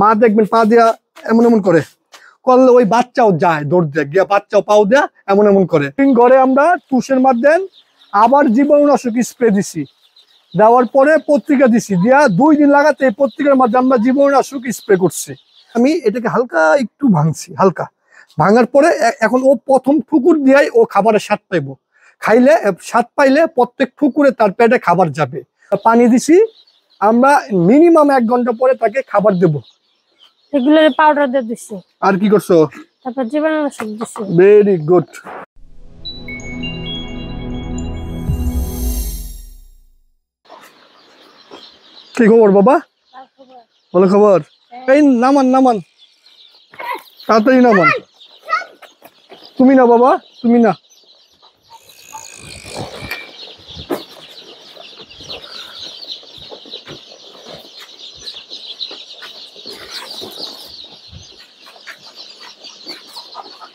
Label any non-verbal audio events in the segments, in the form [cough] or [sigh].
মা দেখবেন পা দিয়া এমন এমন করে করলে ওই বাচ্চাও যায় দৌড় দেয় গিয়া বাচ্চাও পাও দেয়া এমন এমন করে ঘরে আমরা তুষের মাধ্যমে আবার জীবাণুনাশক স্প্রে দিছি দেওয়ার পরে পত্রিকা দিছি দিয়া দুই দিন লাগাতে পত্রিকার মাধ্যমে আমরা জীবাণুনাশক স্প্রে করছি আমি এটাকে হালকা একটু ভাঙছি হালকা ভাঙার পরে এখন ও প্রথম ঠুকুর দিয়াই ও খাবারের স্বাদ পাইব খাইলে স্বাদ পাইলে প্রত্যেক ঠুকুরে তার পেটে খাবার যাবে পানি দিছি আমরা মিনিমাম এক ঘন্টা পরে তাকে খাবার দেবো এগুলোর পাউডার দিয়ে দিছি আর কি করছো তারপর জীবাণুনাশক দিছি ভেরি গুড কি খবর বাবা ভালো খবর এই নামান নামান তাড়াতাড়ি নামান তুমি না বাবা তুমি না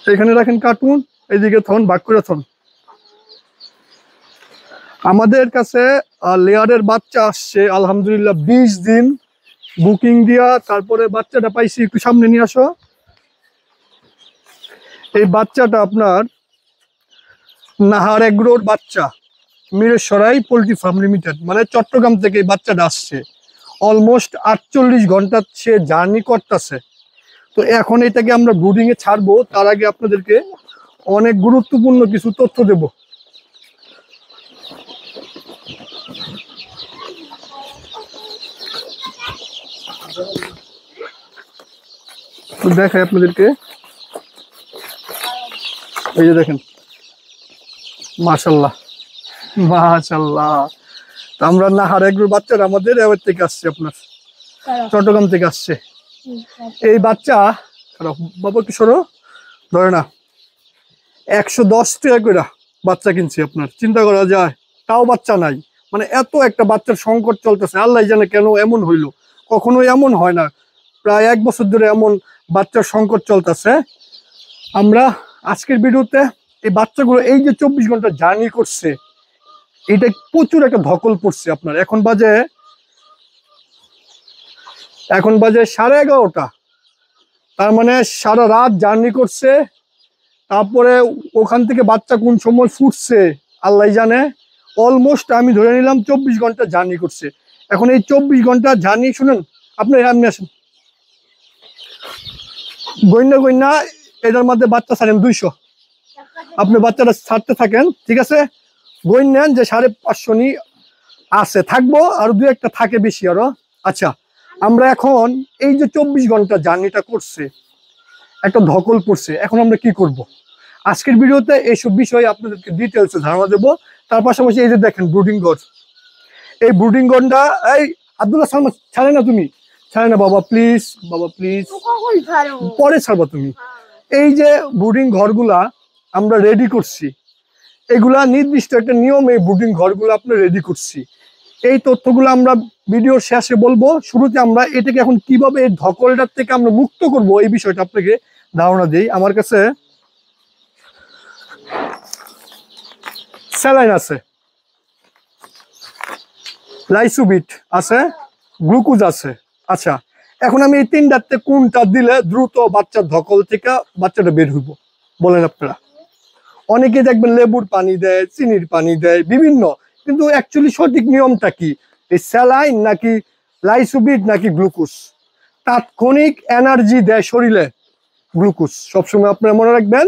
সেখানে রাখেন কার্টুন এইদিকে থন ভাগ করে থন আমাদের কাছে লেয়ারের বাচ্চা আসছে আলহামদুলিল্লাহ বিশ দিন বুকিং দিয়া তারপরে বাচ্চাটা পাইছি একটু সামনে নিয়ে আসো এই বাচ্চাটা আপনার নাহার এগ্রোর বাচ্চা মিরেশ্বরাই পোলট্রি ফার্ম লিমিটেড মানে চট্টগ্রাম থেকে এই বাচ্চাটা আসছে অলমোস্ট আটচল্লিশ ঘন্টা সে জার্নি করতেছে তো এখন এটাকে আমরা ব্রুডিংয়ে ছাড়বো তার আগে আপনাদেরকে অনেক গুরুত্বপূর্ণ কিছু তথ্য দেব দেখায় দেখাই আপনাদেরকে এই যে দেখেন মাসাল্লাহ মাশাল্লাহ আমরা নাহার একবার বাচ্চারা আমাদের এবার থেকে আসছে আপনার হ্যাঁ। চট্টগ্রাম থেকে আসছে এই বাচ্চা বাবা কি শোনো ধরে না একশো দশ টাকা করে বাচ্চা কিনছি আপনার চিন্তা করা যায় তাও বাচ্চা নাই মানে এত একটা বাচ্চার সংকট চলতেছে আল্লাহ জানে কেন এমন হইল কখনো এমন হয় না প্রায় এক বছর ধরে এমন বাচ্চার সংকট চলতেছে আমরা আজকের ভিডিওতে এই বাচ্চাগুলো এই যে চব্বিশ ঘন্টা জার্নি করছে এটা প্রচুর একটা ধকল পড়ছে আপনার এখন বাজে এখন বাজে সাড়ে এগারোটা তার মানে সারা রাত জার্নি করছে তারপরে ওখান থেকে বাচ্চা কোন সময় ফুটছে আল্লাহ জানে অলমোস্ট আমি ধরে নিলাম চব্বিশ ঘন্টা জার্নি করছে এখন এই চব্বিশ ঘন্টা জার্নি শুনেন আপনি আপনি আসেন গন্যা গন্যা এটার মধ্যে বাচ্চা ছাড়েন দুইশো আপনি বাচ্চাটা ছাড়তে থাকেন ঠিক আছে নেন যে সাড়ে পাঁচশো নি আছে থাকবো আর দু একটা থাকে বেশি আরো আচ্ছা আমরা এখন এই যে চব্বিশ ঘন্টা জার্নিটা করছে একটা ধকল পড়ছে এখন আমরা কি করব। আজকের ভিডিওতে এইসব বিষয়ে আপনাদেরকে ডিটেলসে ধারণা দেবো তার পাশাপাশি এই যে দেখেন ব্রুডিং গড় এই ব্রুডিং গনটা এই আব্দুল্লাহ সালমান ছাড়ে না তুমি ছাড়ে না বাবা প্লিজ বাবা প্লিজ পরে ছাড়বা তুমি এই যে ব্রুডিং ঘরগুলা আমরা রেডি করছি এগুলা নির্দিষ্ট একটা নিয়মে ব্রুডিং ঘরগুলো আপনার রেডি করছি এই তথ্যগুলো আমরা ভিডিওর শেষে বলবো শুরুতে আমরা এটাকে এখন কিভাবে এই ধকলটার থেকে আমরা মুক্ত করব এই বিষয়টা আপনাকে ধারণা দিই আমার কাছে স্যালাইন আছে লাইসুবিট আছে গ্লুকোজ আছে আচ্ছা এখন আমি এই তিনটাতে কোনটা দিলে দ্রুত বাচ্চার ধকল থেকে বাচ্চাটা বের হইব বলেন আপনারা অনেকে দেখবেন লেবুর পানি দেয় চিনির পানি দেয় বিভিন্ন কিন্তু অ্যাকচুয়ালি সঠিক নিয়মটা কি এই স্যালাইন নাকি লাইসুবিড নাকি গ্লুকোজ তাৎক্ষণিক এনার্জি দেয় শরীরে গ্লুকোজ সবসময় আপনারা মনে রাখবেন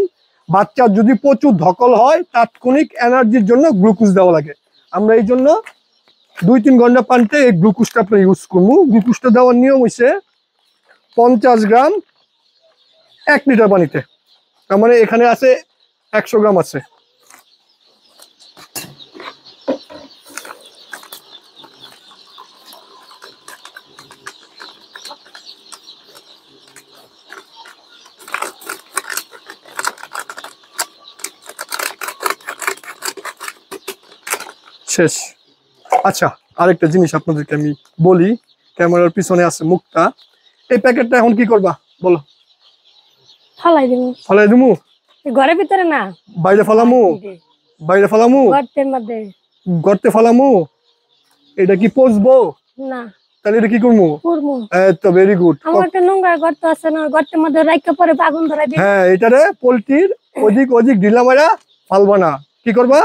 বাচ্চার যদি প্রচুর ধকল হয় তাৎক্ষণিক এনার্জির জন্য গ্লুকোজ দেওয়া লাগে আমরা এই জন্য দুই তিন ঘন্টা পানিতে এই গ্লুকোজটা আপনার ইউজ করবো গ্লুকোজটা দেওয়ার নিয়ম হয়েছে পঞ্চাশ গ্রাম এক লিটার পানিতে তার মানে এখানে আছে একশো গ্রাম আছে শেষ আচ্ছা আরেকটা জিনিস আপনাদেরকে আমি বলি ক্যামেরার পিছনে আছে মুখটা এই প্যাকেটটা এখন কি করবা বলো ফলাই দিমু ফলাই দিমু ঘরের ভিতরে না বাইরে ফলামু বাইরে ফলামু গর্তের মধ্যে গর্তে ফলামু এটা কি পোষবো না তাহলে এটা কি করবো করবো তো ভেরি গুড আমার একটা নোংরা গর্ত আছে না গর্তের মধ্যে রাইকা পরে আগুন ধরাই হ্যাঁ এটারে পোলট্রির [laughs] অধিক অধিক ঢিলা মারা ফালবা না কি করবা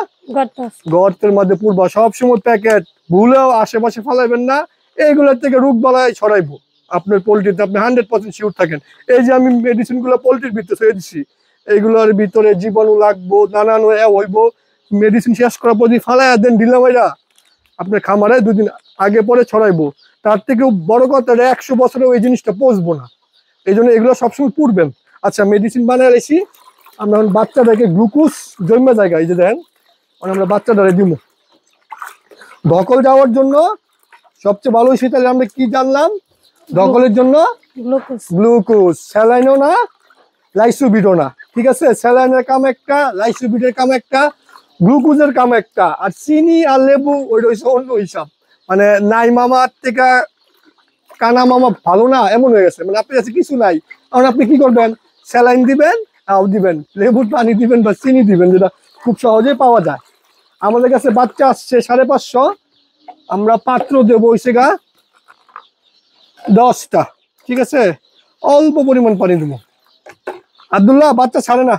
গর্তের মধ্যে পূর্বা সবসময় প্যাকেট ভুলেও আশেপাশে ফালাইবেন না এইগুলোর থেকে রোগ বালাই ছড়াইবো আপনার পোলট্রিতে আপনি হান্ড্রেড পার্সেন্ট শিওর থাকেন এই যে আমি মেডিসিনগুলো পোলট্রির ভিতরে ছেড়ে দিচ্ছি এইগুলোর ভিতরে জীবাণু লাগবো নানান হইবো মেডিসিন শেষ করার পর ফালাই দেন ঢিলা ভাইরা আপনার খামারে দুদিন আগে পরে ছড়াইবো তার থেকেও বড় কথা একশো বছরে ওই জিনিসটা পচবো না এই জন্য এগুলো সবসময় পুরবেন আচ্ছা মেডিসিন বানায় রেছি আমরা এখন বাচ্চাটাকে গ্লুকোজ জন্মে জায়গা এই যে দেন মানে আমরা বাচ্চাদের দিব ধকল যাওয়ার জন্য সবচেয়ে ভালো বিষয় তাহলে আমরা কি জানলাম ধকলের জন্য গ্লুকোজ স্যালাইনও না লাইসুবিডও না ঠিক আছে স্যালাইনের কাম একটা লাইসুবিডের কাম একটা গ্লুকোজের কাম একটা আর চিনি আর লেবু ওই রয়েছে অন্য হিসাব মানে নাই মামার থেকে কানা মামা ভালো না এমন হয়ে গেছে মানে আপনার কাছে কিছু নাই কারণ আপনি কি করবেন স্যালাইন দিবেন দিবেন লেবুর পানি দিবেন বা চিনি দিবেন যেটা খুব সহজেই পাওয়া যায় আমাদের কাছে বাচ্চা আসছে সাড়ে পাঁচশো আমরা পাত্র দেবো ওই সেগা দশটা ঠিক আছে অল্প পরিমাণ পানি দেবো আবদুল্লাহ বাচ্চা ছাড়ে না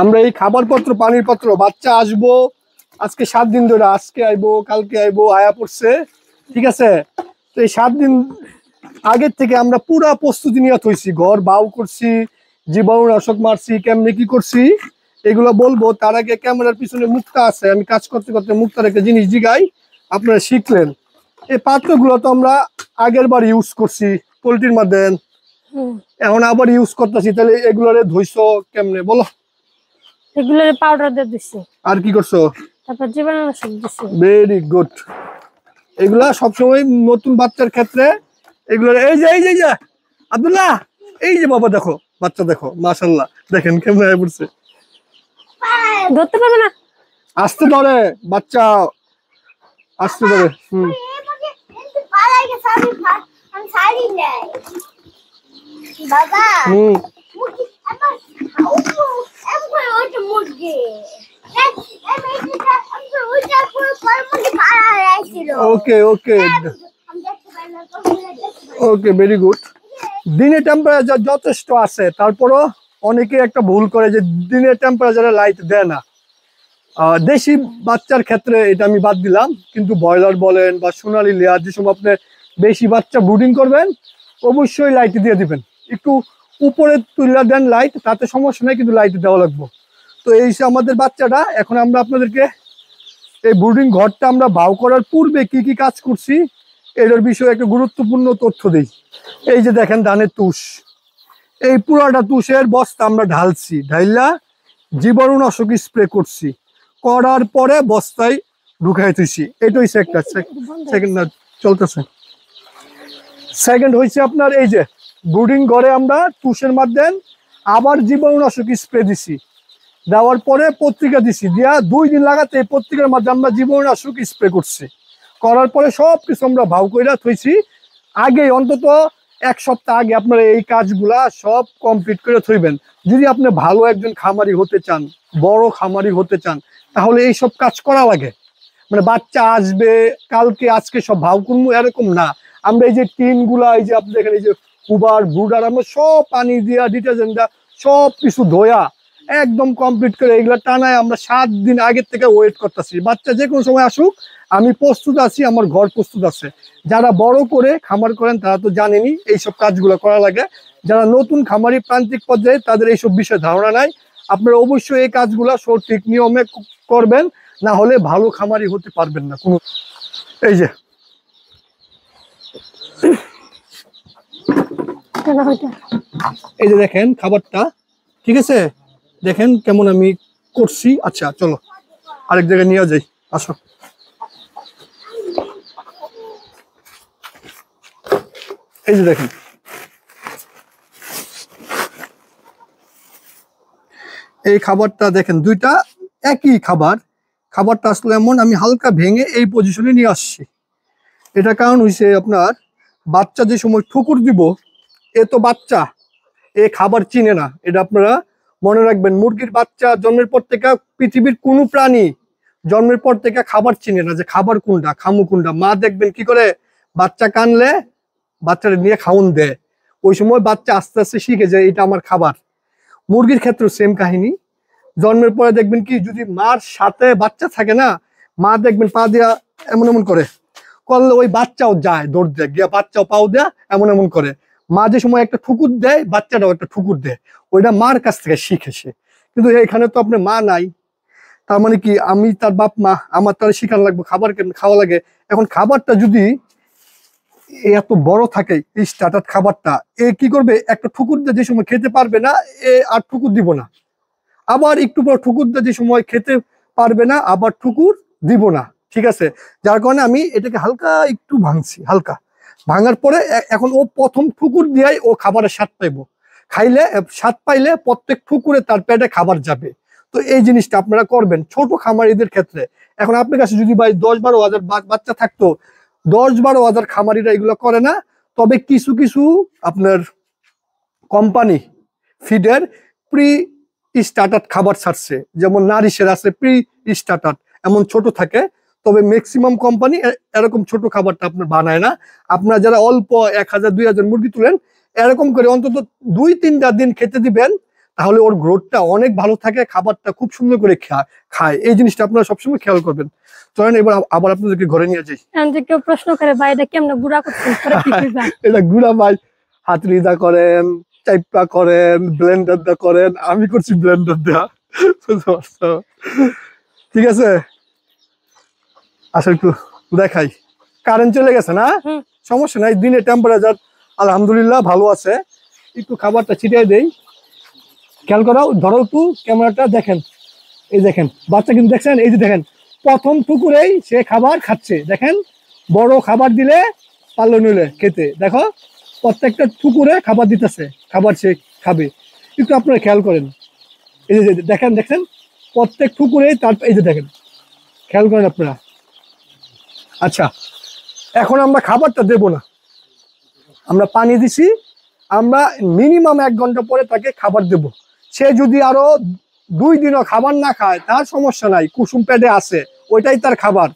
আমরা এই খাবারপত্র পানির পত্র বাচ্চা আসবো আজকে সাত দিন ধরে আজকে আইবো কালকে আইবো আয়া পড়ছে ঠিক আছে তো এই সাত দিন আগের থেকে আমরা পুরা প্রস্তুতি নিয়ে থইছি ঘর বাউ করছি জীবাণুনাশক মারছি কেমনে কি করছি এগুলো বলবো তার আগে ক্যামেরার পিছনে মুক্তা আছে আমি কাজ করতে করতে মুক্তার একটা জিনিস জিগাই আপনারা শিখলেন এই পাত্রগুলো তো আমরা আগের বার ইউজ করছি পোলট্রির মাধ্যমে এখন আবার ইউজ করতেছি তাহলে এগুলো ধইছ কেমনে বলো এগুলো পাউডার দিয়ে দিছি আর কি করছো তারপর জীবাণুনাশক দিছি ভেরি গুড এগুলা সবসময় নতুন বাচ্চার ক্ষেত্রে এগুলো এই যে এই যে এই যে আব্দুল্লাহ এই যে বাবা দেখো বাচ্চা দেখো মাশাল্লাহ দেখেন কেমন হয়ে পড়ছে ধরতে পারবে না আসতে ধরে বাচ্চা আসতে ধরে হুম বাবা okay okay okay very good দিনে টেম্পারেচার যথেষ্ট আছে তারপরও অনেকে একটা ভুল করে যে দিনের টেম্পারেচারে লাইট দেয় না দেশি বাচ্চার ক্ষেত্রে এটা আমি বাদ দিলাম কিন্তু ব্রয়লার বলেন বা সোনালি লেয়ার যেসব আপনি বেশি বাচ্চা ব্রুডিং করবেন অবশ্যই লাইট দিয়ে দিবেন একটু উপরে তুলে দেন লাইট তাতে সমস্যা নেই কিন্তু লাইট দেওয়া লাগবো তো এই আমাদের বাচ্চাটা এখন আমরা আপনাদেরকে এই বোর্ডিং ঘরটা আমরা বাউ করার পূর্বে কি কি কাজ করছি এটার বিষয়ে একটা গুরুত্বপূর্ণ তথ্য দিই এই যে দেখেন ধানের তুষ এই পুরাটা তুষের বস্তা আমরা ঢালছি ঢাইলা জীবাণুনাশক স্প্রে করছি করার পরে বস্তায় ঢুকাই তুইছি এটা হয়েছে একটা সেকেন্ড চলতেছে সেকেন্ড হয়েছে আপনার এই যে ব্রুডিং করে আমরা তুষের মাধ্যমে আবার জীবাণুনাশক স্প্রে দিছি দেওয়ার পরে পত্রিকা দিছি দিয়া দুই দিন লাগাতে পত্রিকার মাধ্যমে আমরা জীবাণুনাশক স্প্রে করছি করার পরে সব কিছু আমরা ভাও কইরা থইছি আগে অন্তত এক সপ্তাহ আগে আপনারা এই কাজগুলা সব কমপ্লিট করে থইবেন যদি আপনি ভালো একজন খামারি হতে চান বড় খামারি হতে চান তাহলে এই সব কাজ করা লাগে মানে বাচ্চা আসবে কালকে আজকে সব ভাউ করবো এরকম না আমরা এই যে টিনগুলা এই যে আপনি এখানে এই যে কুবার ব্রুডার আমার সব পানি দিয়া দেওয়া সব কিছু ধোয়া একদম কমপ্লিট করে এগুলো টানায় আমরা সাত দিন আগের থেকে ওয়েট করতেছি বাচ্চা যে কোনো সময় আসুক আমি প্রস্তুত আছি আমার ঘর প্রস্তুত আছে যারা বড় করে খামার করেন তারা তো জানেনি এইসব কাজগুলো করা লাগে যারা নতুন খামারি প্রান্তিক পর্যায়ে তাদের এইসব বিষয়ে ধারণা নাই আপনারা অবশ্যই এই কাজগুলো সঠিক নিয়মে করবেন না হলে ভালো খামারি হতে পারবেন না কোনো এই যে এই যে দেখেন খাবারটা ঠিক আছে দেখেন কেমন আমি করছি আচ্ছা চলো আরেক জায়গায় নিয়ে যাই আসো এই যে দেখেন এই খাবারটা দেখেন দুইটা একই খাবার খাবারটা আসলে এমন আমি হালকা ভেঙে এই পজিশনে নিয়ে আসছি এটা কারণ হয়েছে আপনার বাচ্চা যে সময় ঠুকুর দিব এ তো বাচ্চা এ খাবার চিনে না এটা আপনারা মনে রাখবেন মুরগির বাচ্চা জন্মের পর থেকে পৃথিবীর কোনো প্রাণী জন্মের পর থেকে খাবার চিনে না যে খাবার কোনটা খামু কোনটা মা দেখবেন কি করে বাচ্চা কানলে বাচ্চাটা নিয়ে খাউন দেয় ওই সময় বাচ্চা আস্তে আস্তে শিখে যায় এটা আমার খাবার মুরগির ক্ষেত্রে সেম কাহিনী জন্মের পরে দেখবেন কি যদি মার সাথে বাচ্চা থাকে না মা দেখবেন পা দেওয়া এমন এমন করে করলে ওই বাচ্চাও যায় দৌড় দেয় গিয়া বাচ্চাও পাও দেয়া এমন এমন করে মা যে সময় একটা ঠুকুর দেয় বাচ্চাটাও একটা ঠুকুর দেয় ওইটা মার কাছ থেকে শিখেছে কিন্তু এখানে তো আপনার মা নাই তার মানে কি আমি তার বাপ মা আমার তার শিখানো লাগবে খাবার খাওয়া লাগে এখন খাবারটা যদি এত বড় থাকে এই স্টার্টার খাবারটা এ কি করবে একটা ঠুকুর যে সময় খেতে পারবে না এ আর ঠুকুর দিব না আবার একটু পর ঠুকুর যে সময় খেতে পারবে না আবার ঠুকুর দিব না ঠিক আছে যার কারণে আমি এটাকে হালকা একটু ভাঙছি হালকা ভাঙার পরে এখন ও প্রথম ফুকুর দিয়াই ও খাবারের স্বাদ পাইব খাইলে স্বাদ পাইলে প্রত্যেক ফুকুরে তার পেটে খাবার যাবে তো এই জিনিসটা আপনারা করবেন ছোট খামারিদের ক্ষেত্রে এখন আপনার কাছে যদি ভাই দশ বারো হাজার বাচ্চা থাকতো দশ বারো হাজার খামারিরা এগুলো করে না তবে কিছু কিছু আপনার কোম্পানি ফিডের প্রি স্টার্টার খাবার ছাড়ছে যেমন নারিশের আছে প্রি স্টার্টার এমন ছোট থাকে তবে ম্যাক্সিমাম কোম্পানি এরকম ছোট খাবারটা আপনার বানায় না আপনার যারা অল্প এক হাজার দুই হাজার মুরগি তুলেন এরকম করে অন্তত দুই তিনটা দিন খেতে দিবেন তাহলে ওর গ্রোথটা অনেক ভালো থাকে খাবারটা খুব সুন্দর করে খায় এই জিনিসটা আপনারা সবসময় খেয়াল করবেন চলেন এবার আবার আপনাদেরকে ঘরে নিয়ে যাই কেউ প্রশ্ন করে ভাই এটা কেমন গুড়া করছেন [laughs] এটা গুড়া ভাই হাতরিদা করেন টাইপটা করেন ব্লেন্ডার দা করেন আমি করছি [laughs] ব্লেন্ডার দা ঠিক আছে আসলে একটু দেখাই কারেন্ট চলে গেছে না সমস্যা নাই দিনে টেম্পারেচার আলহামদুলিল্লাহ ভালো আছে একটু খাবারটা ছিটিয়ে দেই খেয়াল করাও ধরো একটু ক্যামেরাটা দেখেন এই দেখেন বাচ্চা কিন্তু দেখছেন এই যে দেখেন প্রথম পুকুরেই সে খাবার খাচ্ছে দেখেন বড় খাবার দিলে পাল্ল নিলে খেতে দেখো প্রত্যেকটা পুকুরে খাবার দিতেছে খাবার সে খাবে একটু আপনারা খেয়াল করেন এই যে দেখেন দেখছেন প্রত্যেক পুকুরেই তার এই যে দেখেন খেয়াল করেন আপনারা আচ্ছা এখন আমরা খাবারটা দেব না আমরা পানি দিছি আমরা মিনিমাম এক ঘন্টা পরে তাকে খাবার দেব সে যদি আরো দুই দিনও খাবার না খায় তার সমস্যা নাই কুসুম প্যাডে আছে ওইটাই তার খাবার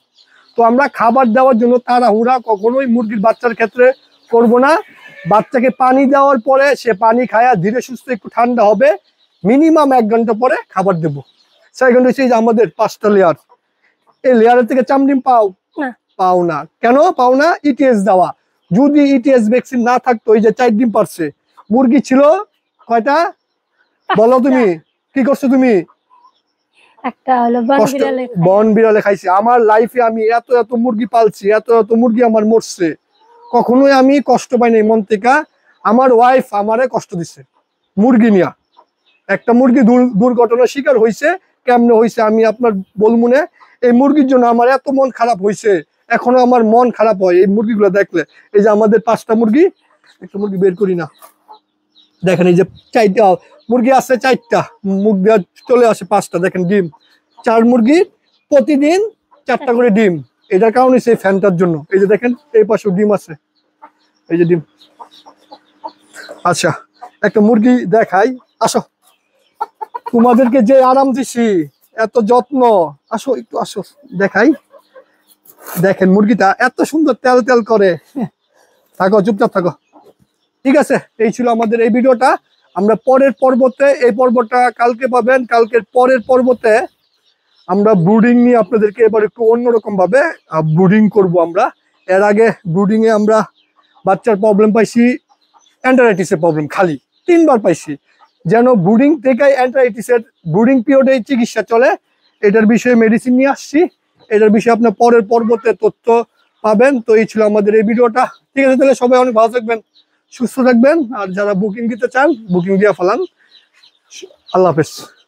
তো আমরা খাবার দেওয়ার জন্য তাড়াহুড়া কখনোই মুরগির বাচ্চার ক্ষেত্রে করব না বাচ্চাকে পানি দেওয়ার পরে সে পানি খায়া ধীরে সুস্থে একটু ঠান্ডা হবে মিনিমাম এক ঘন্টা পরে খাবার দেব সেকেন্ড হচ্ছে আমাদের পাঁচটা লেয়ার এই লেয়ারের থেকে চামড়িম পাও না কেন না ইটিএস e দেওয়া যদি ইটিএস e ভ্যাকসিন না থাকতো এই যে চার ডিম পারছে মুরগি ছিল কয়টা বলো তুমি কি করছো তুমি বন বিড়ালে খাইছি আমার লাইফে আমি এত এত মুরগি পালছি এত এত মুরগি আমার মরছে কখনোই আমি কষ্ট পাইনি মন থেকে আমার ওয়াইফ আমারে কষ্ট দিছে মুরগি নিয়া একটা মুরগি দুর্ঘটনার শিকার হয়েছে কেমনে হয়েছে আমি আপনার বলমুনে এই মুরগির জন্য আমার এত মন খারাপ হয়েছে এখনো আমার মন খারাপ হয় এই মুরগিগুলো দেখলে এই যে আমাদের পাঁচটা মুরগি একটা মুরগি বের করি না দেখেন এই যে চারটা মুরগি আছে চারটা মুখ দেওয়া চলে আসে পাঁচটা দেখেন ডিম চার মুরগি প্রতিদিন চারটা করে ডিম এটার কারণে সেই ফ্যানটার জন্য এই যে দেখেন এই পাশে ডিম আছে এই যে ডিম আচ্ছা একটা মুরগি দেখাই আসো তোমাদেরকে যে আরাম দিছি এত যত্ন আসো একটু আসো দেখাই দেখেন মুরগিটা এত সুন্দর তেল তেল করে হ্যাঁ, থাকো চুপচাপ থাকো ঠিক আছে এই ছিল আমাদের এই ভিডিওটা আমরা পরের পর্বতে এই পর্বটা কালকে পাবেন কালকের পরের পর্বতে আমরা ব্রুডিং নিয়ে আপনাদেরকে এবার একটু অন্যরকমভাবে ব্রুডিং করব আমরা এর আগে ব্রুডিংয়ে আমরা বাচ্চার প্রবলেম পাইছি অ্যান্টারাইটিসের প্রবলেম খালি তিনবার পাইছি যেন ব্রুডিং থেকে অ্যান্টারাইটিসের ব্রুডিং পিরিয়ডে চিকিৎসা চলে এটার বিষয়ে মেডিসিন নিয়ে আসছি এটার বিষয়ে আপনার পরের পর্বতে তথ্য পাবেন তো এই ছিল আমাদের এই ভিডিওটা ঠিক আছে তাহলে সবাই অনেক ভালো থাকবেন সুস্থ থাকবেন আর যারা বুকিং দিতে চান বুকিং দিয়ে ফেলান আল্লাহ হাফেজ